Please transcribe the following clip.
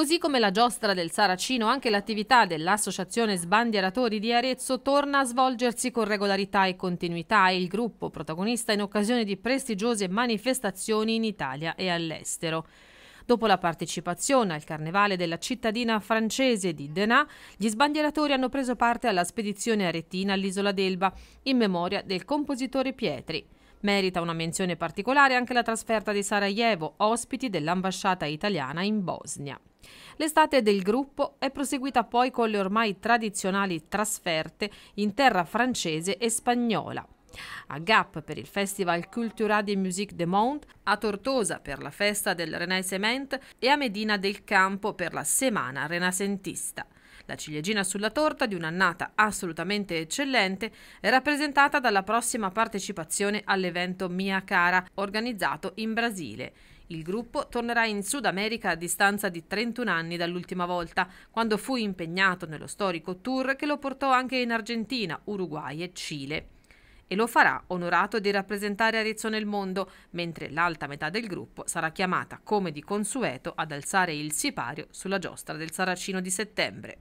Così come la giostra del Saracino, anche l'attività dell'Associazione Sbandieratori di Arezzo torna a svolgersi con regolarità e continuità e il gruppo protagonista in occasione di prestigiose manifestazioni in Italia e all'estero. Dopo la partecipazione al carnevale della cittadina francese di Denà, gli sbandieratori hanno preso parte alla spedizione aretina all'isola d'Elba, in memoria del compositore Pietri. Merita una menzione particolare anche la trasferta di Sarajevo, ospiti dell'ambasciata italiana in Bosnia. L'estate del gruppo è proseguita poi con le ormai tradizionali trasferte in terra francese e spagnola a Gap per il Festival Culturale de Musique de Monde, a Tortosa per la Festa del Renaissement e a Medina del Campo per la Semana Renascentista. La ciliegina sulla torta di un'annata assolutamente eccellente è rappresentata dalla prossima partecipazione all'evento Mia Cara organizzato in Brasile. Il gruppo tornerà in Sud America a distanza di 31 anni dall'ultima volta, quando fu impegnato nello storico tour che lo portò anche in Argentina, Uruguay e Cile e lo farà onorato di rappresentare Arezzo nel mondo, mentre l'alta metà del gruppo sarà chiamata come di consueto ad alzare il sipario sulla giostra del Saracino di settembre.